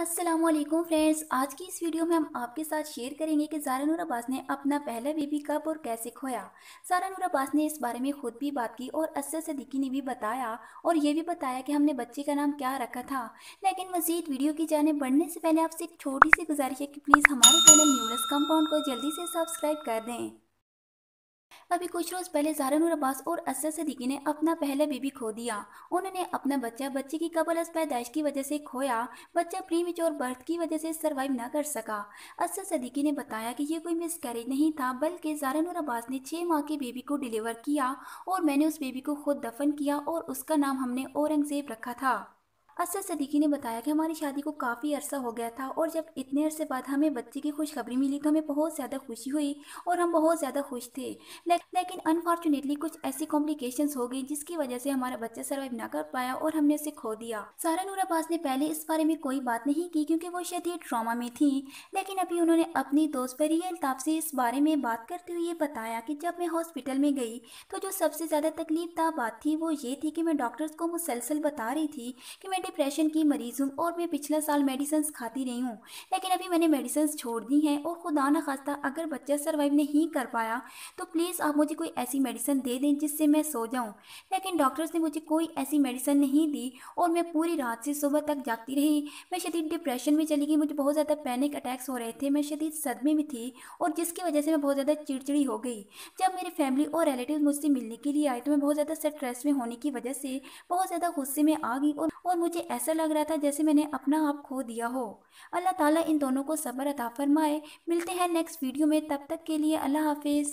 Aslam friends आज की इस वीडियो में हम आपके साथ शेयर करेंगे कि जारा नूर अब्बास ने अपना पहला बेबी कब और कैसे खोया जारा नूर अब्बास ने इस बारे में खुद भी बात की और असर सदीकी ने भी बताया और ये भी बताया कि हमने बच्चे का नाम क्या रखा था लेकिन मजीद वीडियो की जाने बढ़ने से पहले आपसे एक छोटी सी गुजारिश है कि प्लीज़ हमारे चैनल न्यूज़ कंपाउंड को जल्दी से सब्सक्राइब कर दें अभी कुछ रोज पहले नूर अब्बास और असद सदीकी ने अपना पहला बेबी खो दिया उन्होंने अपना बच्चा बच्चे की कबल पैदाइश की वजह से खोया बच्चा प्रीमिच और बर्थ की वजह से सरवाइव न कर सका असद सदीकी ने बताया कि ये कोई मिस कैरेज नहीं था बल्कि नूर अब्बास ने छः माह के बेबी को डिलीवर किया और मैंने उस बेबी को खुद दफन किया और उसका नाम हमने औरंगजेब रखा था असद अच्छा, सदीकी अच्छा, ने बताया कि हमारी शादी को काफ़ी अरसा हो गया था और जब इतने अरसे बाद हमें बच्चे की खुशखबरी मिली तो हमें बहुत ज़्यादा खुशी हुई और हम बहुत ज़्यादा खुश थे ले, लेकिन अनफॉर्चुनेटली कुछ ऐसी कॉम्प्लिकेशंस हो गई जिसकी वजह से हमारा बच्चा सर्वाइव ना कर पाया और हमने उसे खो दिया सारा नूर अब्बास ने पहले इस बारे में कोई बात नहीं की क्योंकि वो शदीद ट्रामा में थी लेकिन अभी उन्होंने अपनी दोस्त परिया अलताफ से इस बारे में बात करते हुए बताया कि जब मैं हॉस्पिटल में गई तो जो सबसे ज़्यादा तकलीफ बात थी वो ये थी कि मैं डॉक्टर्स को मुसलसल बता रही थी कि मैं मैं डिप्रेशन की मरीज़ हूँ और मैं पिछला साल मेडिसन्स खाती रही हूँ लेकिन अभी मैंने मेडिसन्स छोड़ दी हैं और खुदा न खास्ता अगर बच्चा सर्वाइव नहीं कर पाया तो प्लीज़ आप मुझे कोई ऐसी मेडिसन दे दें जिससे मैं सो जाऊँ लेकिन डॉक्टर्स ने मुझे कोई ऐसी मेडिसन नहीं दी और मैं पूरी रात से सुबह तक जागती रही मैं शदीद डिप्रेशन में चली गई मुझे बहुत ज़्यादा पैनिक अटैक्स हो रहे थे मैं शदीद सदमे में थी और जिसकी वजह से मैं बहुत ज़्यादा चिड़चिड़ी हो गई जब मेरी फैमिली और रिलेटिव मुझसे मिलने के लिए आए तो मैं बहुत ज़्यादा स्ट्रेस में होने की वजह से बहुत ज़्यादा गुस्से में आ गई और, और मुझे मुझे ऐसा लग रहा था जैसे मैंने अपना आप खो दिया हो अल्लाह ताला इन दोनों को सबर अता फरमाए मिलते हैं नेक्स्ट वीडियो में तब तक के लिए अल्लाह हाफिज़